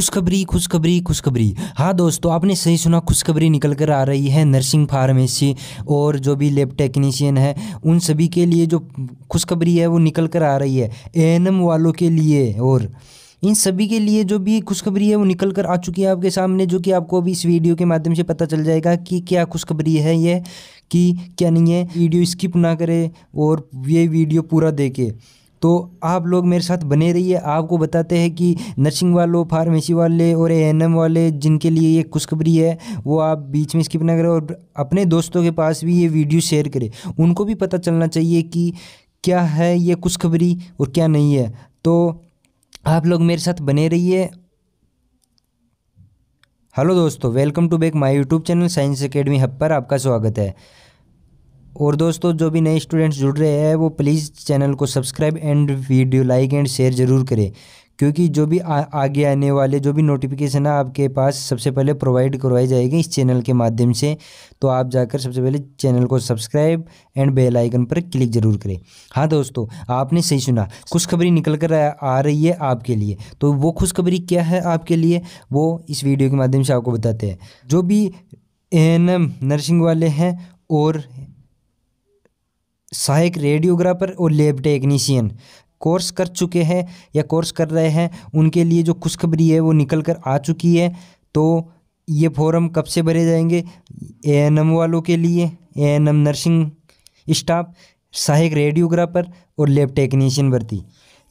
खुशखबरी खुशखबरी खुशखबरी हाँ दोस्तों आपने सही सुना खुशखबरी निकल कर आ रही है नर्सिंग फार्मेसी और जो भी लेब टेक्नीशियन है उन सभी के लिए जो खुशखबरी है वो निकल कर आ रही है ए वालों के लिए और इन सभी के लिए जो भी खुशखबरी है वो निकल कर आ चुकी है आपके सामने जो कि आपको अभी इस वीडियो के माध्यम से पता चल जाएगा कि क्या खुशखबरी है ये कि क्या नहीं है वीडियो स्किप ना करें और ये वीडियो पूरा देखें तो आप लोग मेरे साथ बने रहिए आपको बताते हैं कि नर्सिंग वालों फार्मेसी वाले और ए वाले जिनके लिए ये खुशखबरी है वो आप बीच में स्किप ना करें और अपने दोस्तों के पास भी ये वीडियो शेयर करें उनको भी पता चलना चाहिए कि क्या है ये खुशखबरी और क्या नहीं है तो आप लोग मेरे साथ बने रहिए हेलो दोस्तों welcome to back my YouTube channel science academy hub पर आपका स्वागत है और दोस्तों जो भी नए स्टूडेंट्स जुड़ रहे हैं वो प्लीज़ चैनल को subscribe and video like and share ज़रूर करें क्योंकि जो भी आ, आगे आने वाले जो भी नोटिफिकेशन है आपके पास सबसे पहले प्रोवाइड करवाई जाएगी इस चैनल के माध्यम से तो आप जाकर सबसे पहले चैनल को सब्सक्राइब एंड बेल आइकन पर क्लिक जरूर करें हाँ दोस्तों आपने सही सुना खुशखबरी निकल कर आ, रही है आपके लिए तो वो खुशखबरी क्या है आपके लिए वो इस वीडियो के माध्यम से आपको बताते हैं जो भी एन नर्सिंग वाले हैं और सहायक रेडियोग्राफर और लेब टेक्नीशियन कोर्स कर चुके हैं या कोर्स कर रहे हैं उनके लिए जो खुशखबरी है वो निकल कर आ चुकी है तो ये फॉर्म कब से भरे जाएंगे ए एन एम वालों के लिए A N M nursing staff सहायक रेडियोग्राफर और लेब टेक्नीशियन भर्ती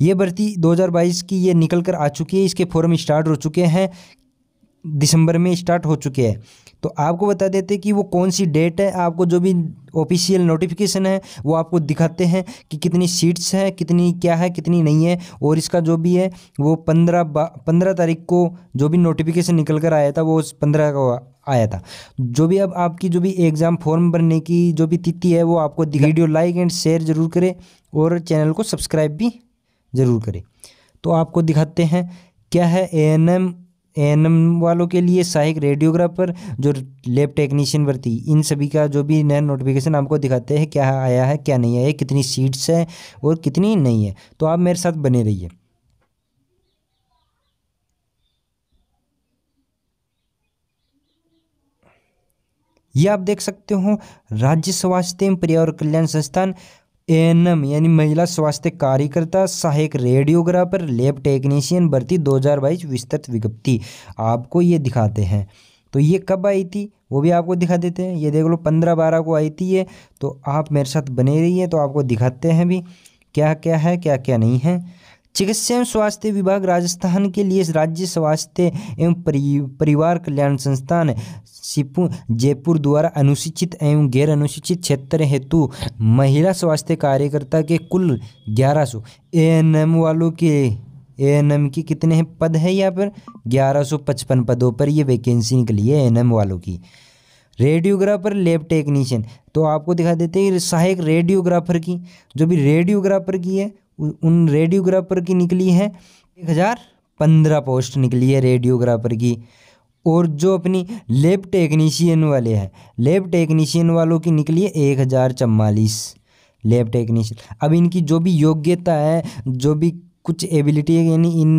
ये भर्ती 2022 की ये निकल कर आ चुकी है इसके फॉर्म स्टार्ट हो चुके हैं दिसंबर में स्टार्ट हो चुके हैं तो आपको बता देते कि वो कौन सी डेट है आपको जो भी ऑफिशियल नोटिफिकेशन है वो आपको दिखाते हैं कि कितनी सीट्स हैं कितनी क्या है कितनी नहीं है और इसका जो भी है वो पंद्रह पंद्रह तारीख को जो भी नोटिफिकेशन निकल कर आया था वो उस पंद्रह को आया था जो भी अब आपकी जो भी एग्ज़ाम फॉर्म भरने की जो भी तिथि है वो आपको वीडियो लाइक एंड शेयर ज़रूर करें और चैनल को सब्सक्राइब भी ज़रूर करें तो आपको दिखाते हैं क्या है ए एन एम एन वालों के लिए सहायक रेडियोग्राफर जो लेब टेक्नीशियन भर्ती इन सभी का जो भी नया नोटिफिकेशन आपको दिखाते हैं क्या आया है क्या नहीं आया है कितनी सीट्स हैं और कितनी नहीं है तो आप मेरे साथ बने रहिए ये आप देख सकते हो राज्य स्वास्थ्य एवं पर्यावरण कल्याण संस्थान एएनएम यानी महिला स्वास्थ्य कार्यकर्ता सहायक रेडियोग्राफर लैब टेक्नीशियन भर्ती 2022 विस्तृत विज्ञप्ति आपको ये दिखाते हैं तो ये कब आई थी वो भी आपको दिखा देते हैं ये देख लो पंद्रह बारह को आई थी ये तो आप मेरे साथ बने रहिए तो आपको दिखाते हैं भी क्या क्या है क्या क्या नहीं है चिकित्सा एवं स्वास्थ्य विभाग राजस्थान के लिए राज्य स्वास्थ्य एवं परिवार कल्याण संस्थान सिपू जयपुर द्वारा अनुसूचित एवं गैर अनुसूचित क्षेत्र हेतु महिला स्वास्थ्य कार्यकर्ता के कुल ग्यारह सौ एम वालों के ए एन एम की कितने हैं पद है यहाँ पर ग्यारह सौ पचपन पदों पर ये वैकेंसी निकली है एन एम वालों की रेडियोग्राफर लेब टेक्नीशियन तो आपको दिखा देते हैं सहायक रेडियोग्राफर की जो भी रेडियोग्राफर की है उन रेडियोग्राफर की निकली है एक हज़ार पंद्रह पोस्ट निकली है रेडियोग्राफर की और जो अपनी लेब टेक्नीशियन वाले हैं लेब टेक्नीशियन वालों की निकली है एक हज़ार चवालीस लेब टेक्नीशियन अब इनकी जो भी योग्यता है जो भी कुछ एबिलिटी है यानी इन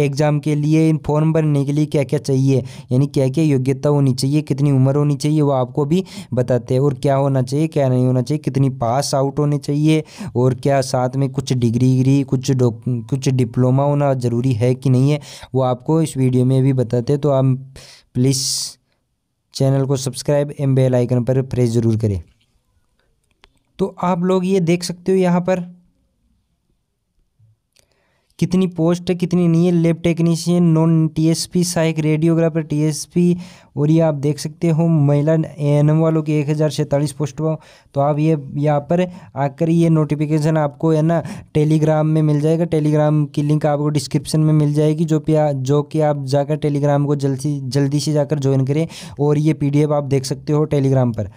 एग्ज़ाम के लिए इन फॉर्म भरने के लिए क्या क्या चाहिए यानी क्या क्या योग्यता होनी चाहिए कितनी उम्र होनी चाहिए वो आपको भी बताते हैं और क्या होना चाहिए क्या नहीं होना चाहिए कितनी पास आउट होने चाहिए और क्या साथ में कुछ डिग्री डिग्री कुछ कुछ डिप्लोमा होना ज़रूरी है कि नहीं है वो आपको इस वीडियो में भी बताते हैं तो आप प्लीज़ चैनल को सब्सक्राइब एम बेल आइकन पर प्रेस ज़रूर करें तो आप लोग ये देख सकते हो यहाँ पर कितनी पोस्ट है कितनी नहीं है लेब टेक्नीशियन नॉन टीएसपी सहायक रेडियोग्राफर टीएसपी और ये आप देख सकते हो महिला एन वालों की एक हज़ार सैंतालीस पोस्ट तो आप ये यहाँ पर आकर ये नोटिफिकेशन आपको है ना टेलीग्राम में मिल जाएगा टेलीग्राम की लिंक आपको डिस्क्रिप्शन में मिल जाएगी जो कि जो कि आप जाकर टेलीग्राम को जल्दी जल्दी से जाकर ज्वाइन करें और ये पी आप देख सकते हो टेलीग्राम पर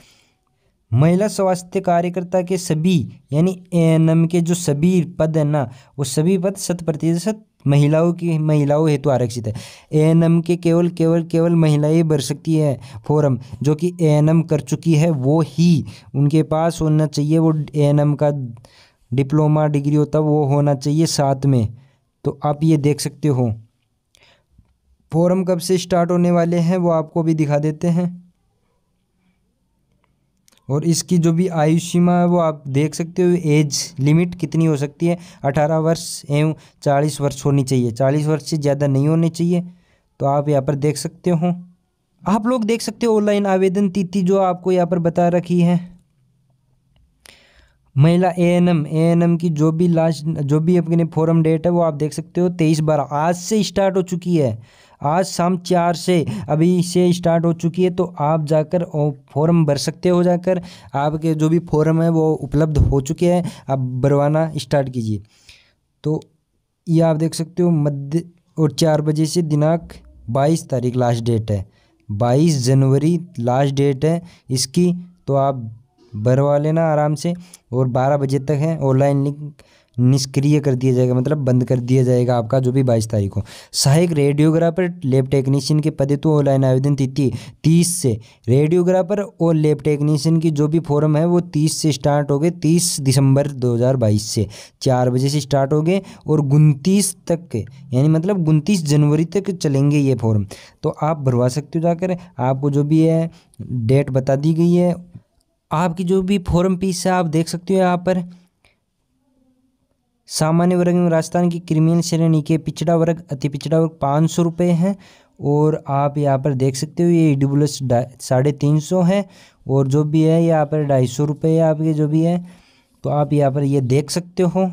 महिला स्वास्थ्य कार्यकर्ता के सभी यानी नम के जो सभी पद है ना वो सभी पद शत प्रतिशत महिलाओं की महिलाओं हेतु आरक्षित है ए एन एम के केवल केवल केवल महिलाएं भर सकती है फॉरम जो कि ए एन एम कर चुकी है वो ही उनके पास होना चाहिए वो ए एन एम का डिप्लोमा डिग्री होता वो होना चाहिए साथ में तो आप ये देख सकते हो फॉरम कब से स्टार्ट होने वाले हैं वो आपको भी दिखा देते हैं और इसकी जो भी आयु सीमा है वो आप देख सकते हो एज लिमिट कितनी हो सकती है अठारह वर्ष एवं चालीस वर्ष होनी चाहिए चालीस वर्ष से ज़्यादा नहीं होनी चाहिए तो आप यहाँ पर देख सकते हो आप लोग देख सकते हो ऑनलाइन आवेदन तिथि जो आपको यहाँ पर बता रखी है महिला A N M A N M की जो भी लास्ट जो भी अपने फोरम डेट है वो आप देख सकते हो तेईस बारह आज से स्टार्ट हो चुकी है आज शाम चार से अभी से स्टार्ट हो चुकी है तो आप जाकर फॉर्म भर सकते हो जाकर आपके जो भी फॉर्म है वो उपलब्ध हो चुके हैं आप भरवाना स्टार्ट कीजिए तो ये आप देख सकते हो मध्य और चार बजे से दिनांक बाईस तारीख लास्ट डेट है बाईस जनवरी लास्ट डेट है इसकी तो आप भरवा लेना आराम से और बारह बजे तक है ऑनलाइन लिंक निष्क्रिय कर दिया जाएगा मतलब बंद कर दिया जाएगा आपका जो भी बाईस तारीख को सहायक रेडियोग्राफर लेब टेक्नीशियन के पदे तो ऑनलाइन आवेदन तिथि तीस से रेडियोग्राफर और लेब टेक्नीशियन की जो भी फॉर्म है वो तीस से स्टार्ट हो गए तीस दिसंबर 2022 से चार बजे से स्टार्ट हो गए और उनतीस तक के यानी मतलब उनतीस जनवरी तक चलेंगे ये फॉर्म तो आप भरवा सकते हो जाकर आपको जो भी है डेट बता दी गई है आपकी जो भी फॉर्म पीस है आप देख सकते हो यहाँ पर सामान्य वर्ग में राजस्थान की क्रिमिनल श्रेणी के पिछड़ा वर्ग अति पिछड़ा वर्ग पाँच सौ रुपये हैं और आप यहाँ पर देख सकते हो ये डब्ल्यू एस साढ़े तीन सौ है और जो भी है यहाँ पर ढाई सौ रुपये है आपके जो भी है तो आप यहाँ पर ये देख सकते हो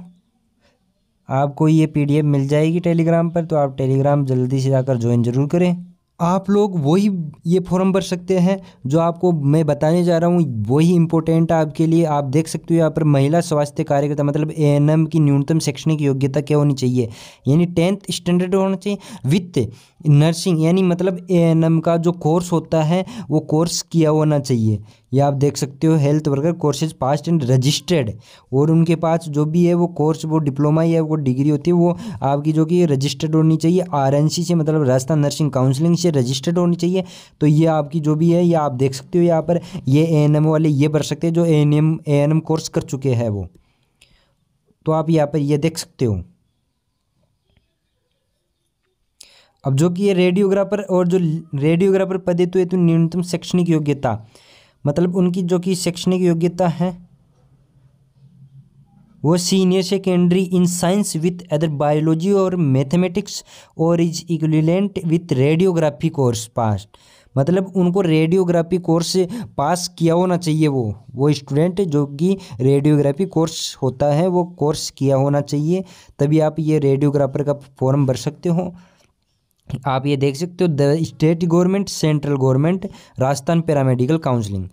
आपको ये पीडीएफ मिल जाएगी टेलीग्राम पर तो आप टेलीग्राम जल्दी से जाकर ज्वाइन ज़रूर करें आप लोग वही ये फॉर्म भर सकते हैं जो आपको मैं बताने जा रहा हूँ वही इंपॉर्टेंट है आपके लिए आप देख सकते हो यहाँ पर महिला स्वास्थ्य कार्यकर्ता मतलब ए की न्यूनतम शैक्षणिक योग्यता क्या होनी चाहिए यानी टेंथ स्टैंडर्ड होना चाहिए विथ नर्सिंग यानी मतलब ए का जो कोर्स होता है वो कोर्स किया होना चाहिए यह आप देख सकते हो health worker courses passed and registered और उनके पास जो भी है वो कोर्स वो डिप्लोमा या वो डिग्री होती है वो आपकी जो कि रजिस्टर्ड होनी चाहिए आर से मतलब राजस्थान नर्सिंग काउंसलिंग से रजिस्टर्ड होनी चाहिए तो ये आपकी जो भी है ये आप देख सकते हो यहाँ पर ये ए वाले ये भर सकते हैं जो ए एन कोर्स कर चुके हैं वो तो आप यहाँ पर ये देख सकते हो अब जो कि ये रेडियोग्राफर और जो रेडियोग्राफर पदे तो ये तो न्यूनतम शैक्षणिक योग्यता मतलब उनकी जो कि शैक्षणिक योग्यता है वो senior secondary in science with other biology और मैथमेटिक्स और is equivalent with radiography course pass मतलब उनको रेडियोग्राफी कोर्स पास किया होना चाहिए वो वो स्टूडेंट जो कि रेडियोग्राफी कोर्स होता है वो कोर्स किया होना चाहिए तभी आप ये रेडियोग्राफर का फॉर्म भर सकते हो आप ये देख सकते हो the state government central government Rajasthan paramedical counselling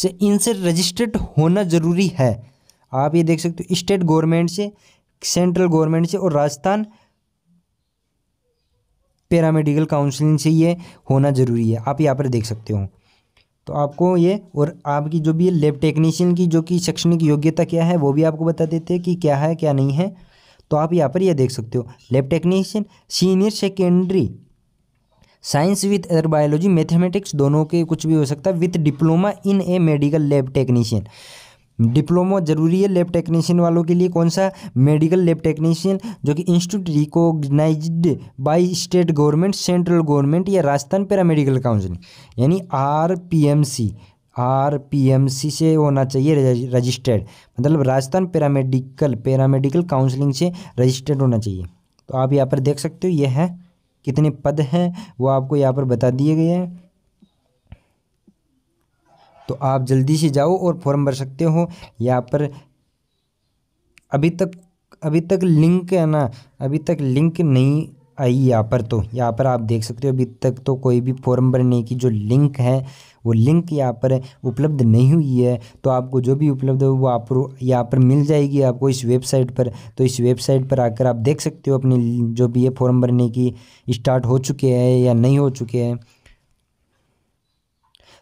से इनसे रजिस्टर्ड होना ज़रूरी है आप ये देख सकते हो स्टेट गवर्नमेंट से सेंट्रल गवर्नमेंट से और राजस्थान पैरामेडिकल काउंसलिंग से ये होना ज़रूरी है आप यहाँ पर देख सकते हो तो आपको ये और आपकी जो भी लेब टेक्नीशियन की जो कि शैक्षणिक योग्यता क्या है वो भी आपको बता देते हैं कि क्या है क्या नहीं है तो आप यहाँ पर ये यह देख सकते हो lab technician senior secondary science with other biology mathematics दोनों के कुछ भी हो सकता है with diploma in a medical lab technician diploma जरूरी है लेब टेक्नीशियन वालों के लिए कौन सा मेडिकल लेब टेक्नीशियन जो कि institute recognised by state government central government या राजस्थान पैरामेडिकल काउंसिल यानी R P M C R P M C से होना चाहिए रजिस्टर्ड मतलब राजस्थान पैरामेडिकल पैरामेडिकल काउंसलिंग से रजिस्टर्ड होना चाहिए तो आप यहाँ पर देख सकते हो ये है कितने पद हैं वो आपको यहाँ पर बता दिए गए हैं तो आप जल्दी से जाओ और फॉर्म भर सकते हो यहाँ पर अभी तक अभी तक लिंक है ना अभी तक लिंक नहीं आई यहाँ पर तो यहाँ पर आप देख सकते हो अभी तक तो कोई भी फॉर्म भरने की जो लिंक है वो लिंक यहाँ पर उपलब्ध नहीं हुई है तो आपको जो भी उपलब्ध हो वो आप यहाँ पर मिल जाएगी आपको इस वेबसाइट पर तो इस वेबसाइट पर आकर आप देख सकते हो अपने जो भी ये फॉर्म भरने की स्टार्ट हो चुके हैं या नहीं हो चुके हैं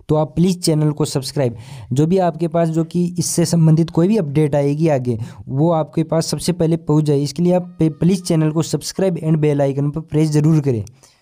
तो आप प्लीज़ चैनल को सब्सक्राइब जो भी आपके पास जो कि इससे संबंधित कोई भी अपडेट आएगी आगे वो आपके पास सबसे पहले पहुँच जाए इसके लिए आप प्लीज़ चैनल को सब्सक्राइब एंड बेल आइकन पर प्रेस ज़रूर करें